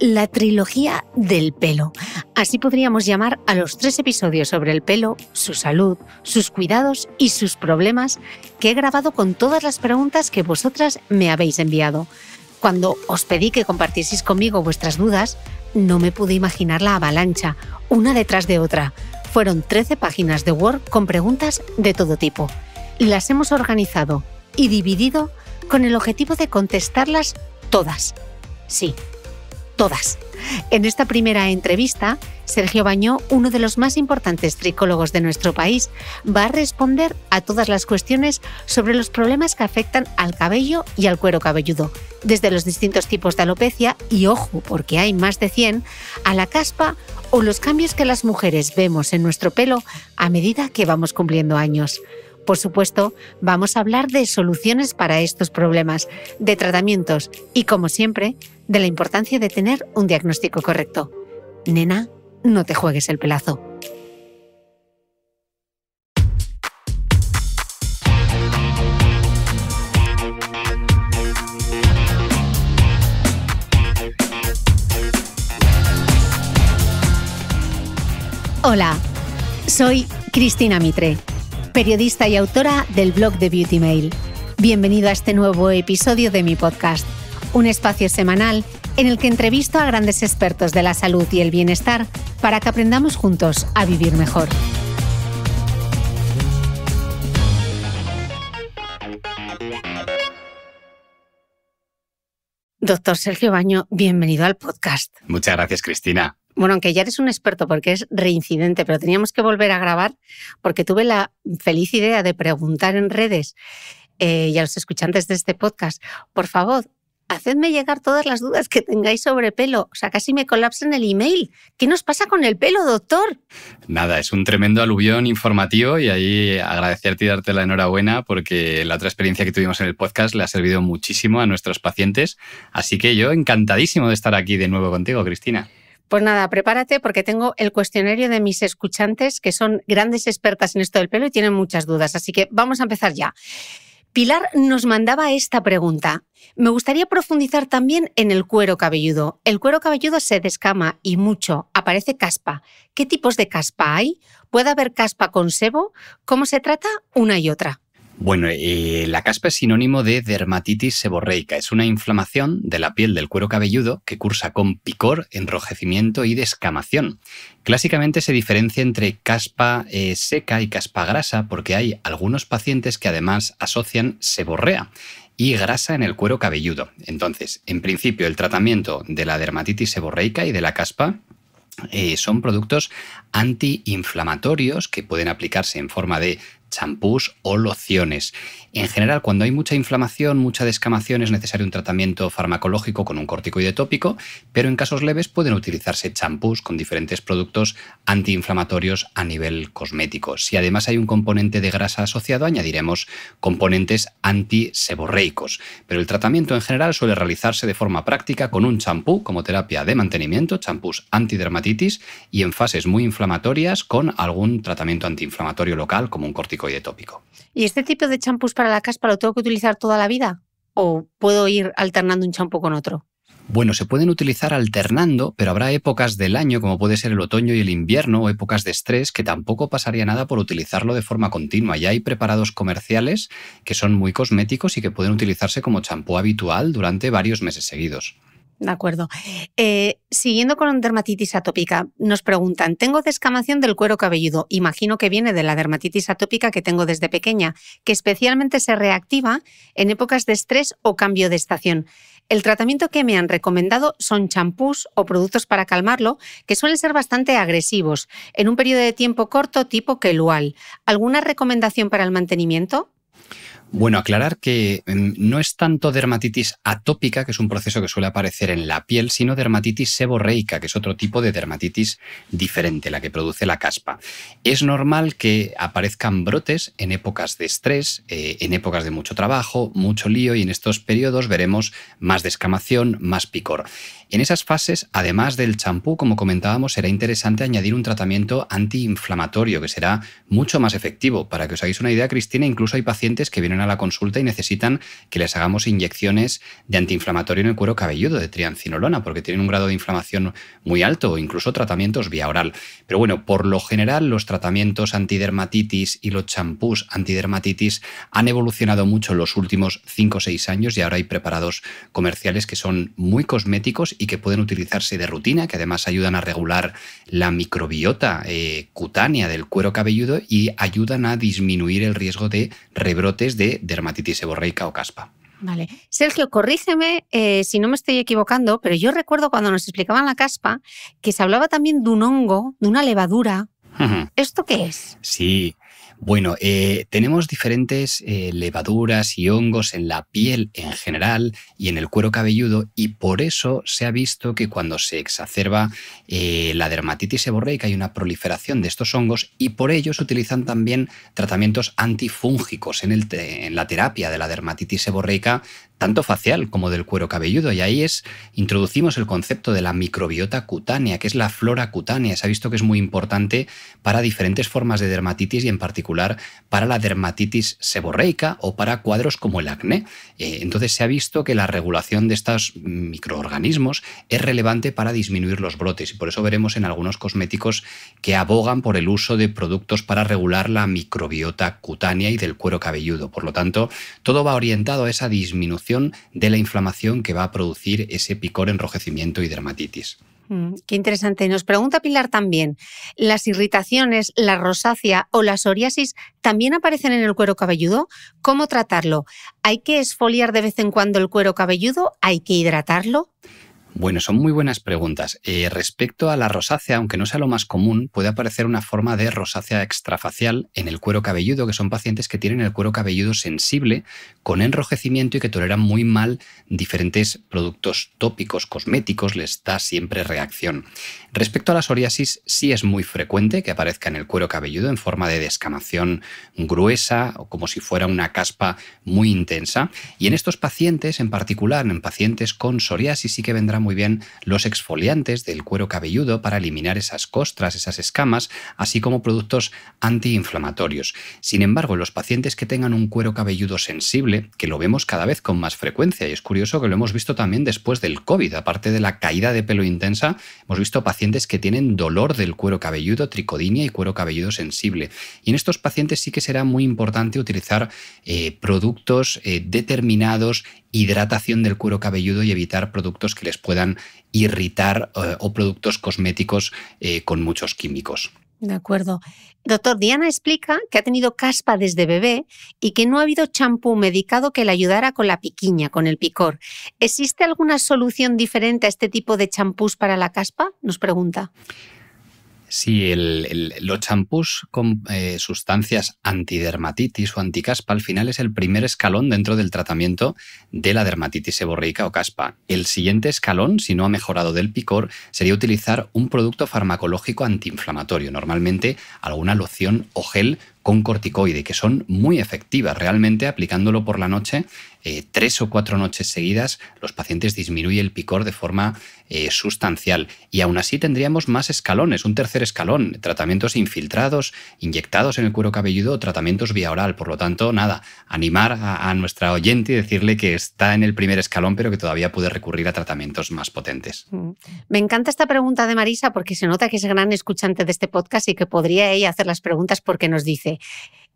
la trilogía del pelo. Así podríamos llamar a los tres episodios sobre el pelo, su salud, sus cuidados y sus problemas que he grabado con todas las preguntas que vosotras me habéis enviado. Cuando os pedí que compartieseis conmigo vuestras dudas, no me pude imaginar la avalancha, una detrás de otra. Fueron 13 páginas de Word con preguntas de todo tipo. Las hemos organizado y dividido con el objetivo de contestarlas todas. Sí, todas. En esta primera entrevista, Sergio Bañó, uno de los más importantes tricólogos de nuestro país, va a responder a todas las cuestiones sobre los problemas que afectan al cabello y al cuero cabelludo, desde los distintos tipos de alopecia y, ojo, porque hay más de 100, a la caspa o los cambios que las mujeres vemos en nuestro pelo a medida que vamos cumpliendo años por supuesto, vamos a hablar de soluciones para estos problemas, de tratamientos y, como siempre, de la importancia de tener un diagnóstico correcto. Nena, no te juegues el pelazo. Hola, soy Cristina Mitre periodista y autora del blog de Beauty Mail. Bienvenido a este nuevo episodio de mi podcast, un espacio semanal en el que entrevisto a grandes expertos de la salud y el bienestar para que aprendamos juntos a vivir mejor. Doctor Sergio Baño, bienvenido al podcast. Muchas gracias, Cristina bueno, aunque ya eres un experto porque es reincidente, pero teníamos que volver a grabar porque tuve la feliz idea de preguntar en redes eh, y a los escuchantes de este podcast, por favor, hacedme llegar todas las dudas que tengáis sobre pelo. O sea, casi me colapsa en el email. ¿Qué nos pasa con el pelo, doctor? Nada, es un tremendo aluvión informativo y ahí agradecerte y darte la enhorabuena porque la otra experiencia que tuvimos en el podcast le ha servido muchísimo a nuestros pacientes. Así que yo encantadísimo de estar aquí de nuevo contigo, Cristina. Pues nada, prepárate porque tengo el cuestionario de mis escuchantes que son grandes expertas en esto del pelo y tienen muchas dudas, así que vamos a empezar ya. Pilar nos mandaba esta pregunta. Me gustaría profundizar también en el cuero cabelludo. El cuero cabelludo se descama y mucho, aparece caspa. ¿Qué tipos de caspa hay? ¿Puede haber caspa con sebo? ¿Cómo se trata una y otra? Bueno, eh, la caspa es sinónimo de dermatitis seborreica. Es una inflamación de la piel del cuero cabelludo que cursa con picor, enrojecimiento y descamación. Clásicamente se diferencia entre caspa eh, seca y caspa grasa porque hay algunos pacientes que además asocian seborrea y grasa en el cuero cabelludo. Entonces, en principio, el tratamiento de la dermatitis seborreica y de la caspa eh, son productos antiinflamatorios que pueden aplicarse en forma de champús o lociones. En general, cuando hay mucha inflamación, mucha descamación, es necesario un tratamiento farmacológico con un corticoide tópico, pero en casos leves pueden utilizarse champús con diferentes productos antiinflamatorios a nivel cosmético. Si además hay un componente de grasa asociado, añadiremos componentes antiseborreicos. Pero el tratamiento en general suele realizarse de forma práctica con un champú como terapia de mantenimiento, champús antidermatitis y en fases muy inflamatorias con algún tratamiento antiinflamatorio local como un corticoide y de tópico. ¿Y este tipo de champús para la caspa lo tengo que utilizar toda la vida? ¿O puedo ir alternando un champú con otro? Bueno, se pueden utilizar alternando, pero habrá épocas del año, como puede ser el otoño y el invierno, o épocas de estrés, que tampoco pasaría nada por utilizarlo de forma continua. Ya hay preparados comerciales que son muy cosméticos y que pueden utilizarse como champú habitual durante varios meses seguidos. De acuerdo. Eh, siguiendo con dermatitis atópica, nos preguntan, tengo descamación del cuero cabelludo, imagino que viene de la dermatitis atópica que tengo desde pequeña, que especialmente se reactiva en épocas de estrés o cambio de estación. El tratamiento que me han recomendado son champús o productos para calmarlo, que suelen ser bastante agresivos, en un periodo de tiempo corto tipo quelual. ¿Alguna recomendación para el mantenimiento? Bueno, aclarar que mm, no es tanto dermatitis atópica, que es un proceso que suele aparecer en la piel, sino dermatitis seborreica, que es otro tipo de dermatitis diferente, la que produce la caspa. Es normal que aparezcan brotes en épocas de estrés, eh, en épocas de mucho trabajo, mucho lío y en estos periodos veremos más descamación, más picor. En esas fases, además del champú, como comentábamos, será interesante añadir un tratamiento antiinflamatorio que será mucho más efectivo. Para que os hagáis una idea, Cristina, incluso hay pacientes que vienen a la consulta y necesitan que les hagamos inyecciones de antiinflamatorio en el cuero cabelludo de triancinolona porque tienen un grado de inflamación muy alto o incluso tratamientos vía oral. Pero bueno, por lo general los tratamientos antidermatitis y los champús antidermatitis han evolucionado mucho en los últimos 5 o 6 años y ahora hay preparados comerciales que son muy cosméticos y que pueden utilizarse de rutina, que además ayudan a regular la microbiota eh, cutánea del cuero cabelludo y ayudan a disminuir el riesgo de rebrotes de dermatitis seborreica o caspa. Vale. Sergio, corrígeme eh, si no me estoy equivocando, pero yo recuerdo cuando nos explicaban la caspa que se hablaba también de un hongo, de una levadura. ¿Esto qué es? Sí, bueno, eh, tenemos diferentes eh, levaduras y hongos en la piel en general y en el cuero cabelludo y por eso se ha visto que cuando se exacerba eh, la dermatitis seborreica hay una proliferación de estos hongos y por ello se utilizan también tratamientos antifúngicos en, en la terapia de la dermatitis seborreica tanto facial como del cuero cabelludo. Y ahí es, introducimos el concepto de la microbiota cutánea, que es la flora cutánea. Se ha visto que es muy importante para diferentes formas de dermatitis y en particular para la dermatitis seborreica o para cuadros como el acné. Eh, entonces se ha visto que la regulación de estos microorganismos es relevante para disminuir los brotes y por eso veremos en algunos cosméticos que abogan por el uso de productos para regular la microbiota cutánea y del cuero cabelludo. Por lo tanto, todo va orientado a esa disminución de la inflamación que va a producir ese picor, enrojecimiento y dermatitis. Mm, qué interesante. Nos pregunta Pilar también, ¿las irritaciones, la rosácea o la psoriasis también aparecen en el cuero cabelludo? ¿Cómo tratarlo? ¿Hay que esfoliar de vez en cuando el cuero cabelludo? ¿Hay que hidratarlo? Bueno, son muy buenas preguntas. Eh, respecto a la rosácea, aunque no sea lo más común, puede aparecer una forma de rosácea extrafacial en el cuero cabelludo, que son pacientes que tienen el cuero cabelludo sensible, con enrojecimiento y que toleran muy mal diferentes productos tópicos, cosméticos, les da siempre reacción. Respecto a la psoriasis, sí es muy frecuente que aparezca en el cuero cabelludo en forma de descamación gruesa o como si fuera una caspa muy intensa. Y en estos pacientes en particular, en pacientes con psoriasis, sí que vendrán muy bien los exfoliantes del cuero cabelludo para eliminar esas costras, esas escamas, así como productos antiinflamatorios. Sin embargo, los pacientes que tengan un cuero cabelludo sensible, que lo vemos cada vez con más frecuencia, y es curioso que lo hemos visto también después del COVID, aparte de la caída de pelo intensa, hemos visto pacientes que tienen dolor del cuero cabelludo, tricodinia y cuero cabelludo sensible. Y en estos pacientes sí que será muy importante utilizar eh, productos eh, determinados hidratación del cuero cabelludo y evitar productos que les puedan irritar eh, o productos cosméticos eh, con muchos químicos. De acuerdo. Doctor, Diana explica que ha tenido caspa desde bebé y que no ha habido champú medicado que le ayudara con la piquiña, con el picor. ¿Existe alguna solución diferente a este tipo de champús para la caspa? Nos pregunta. Sí, el, los champús con eh, sustancias antidermatitis o anticaspa al final es el primer escalón dentro del tratamiento de la dermatitis seborreica o caspa. El siguiente escalón, si no ha mejorado del picor, sería utilizar un producto farmacológico antiinflamatorio, normalmente alguna loción o gel con corticoide, que son muy efectivas. Realmente aplicándolo por la noche, eh, tres o cuatro noches seguidas, los pacientes disminuyen el picor de forma eh, sustancial. Y aún así tendríamos más escalones, un tercer escalón, tratamientos infiltrados, inyectados en el cuero cabelludo, tratamientos vía oral. Por lo tanto, nada, animar a, a nuestra oyente y decirle que está en el primer escalón, pero que todavía puede recurrir a tratamientos más potentes. Mm. Me encanta esta pregunta de Marisa porque se nota que es gran escuchante de este podcast y que podría ella hacer las preguntas porque nos dice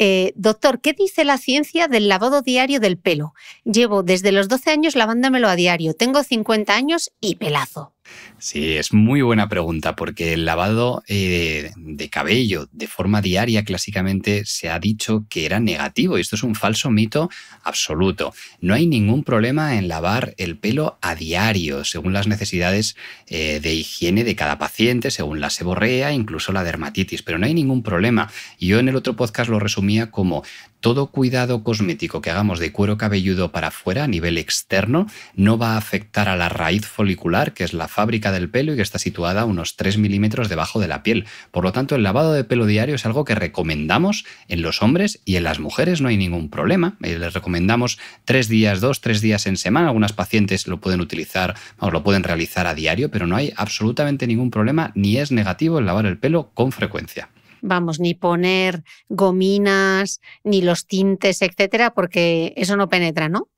eh, doctor, ¿qué dice la ciencia del lavado diario del pelo? Llevo desde los 12 años lavándomelo a diario, tengo 50 años y pelazo. Sí, es muy buena pregunta porque el lavado eh, de cabello de forma diaria clásicamente se ha dicho que era negativo y esto es un falso mito absoluto. No hay ningún problema en lavar el pelo a diario según las necesidades eh, de higiene de cada paciente, según la seborrea, incluso la dermatitis, pero no hay ningún problema. Yo en el otro podcast lo resumía como todo cuidado cosmético que hagamos de cuero cabelludo para afuera, a nivel externo, no va a afectar a la raíz folicular, que es la fábrica del pelo y que está situada a unos 3 milímetros debajo de la piel. Por lo tanto, el lavado de pelo diario es algo que recomendamos en los hombres y en las mujeres no hay ningún problema. Eh, les recomendamos tres días, dos, tres días en semana. Algunas pacientes lo pueden utilizar, o lo pueden realizar a diario, pero no hay absolutamente ningún problema ni es negativo el lavar el pelo con frecuencia vamos, ni poner gominas, ni los tintes, etcétera, porque eso no penetra, ¿no?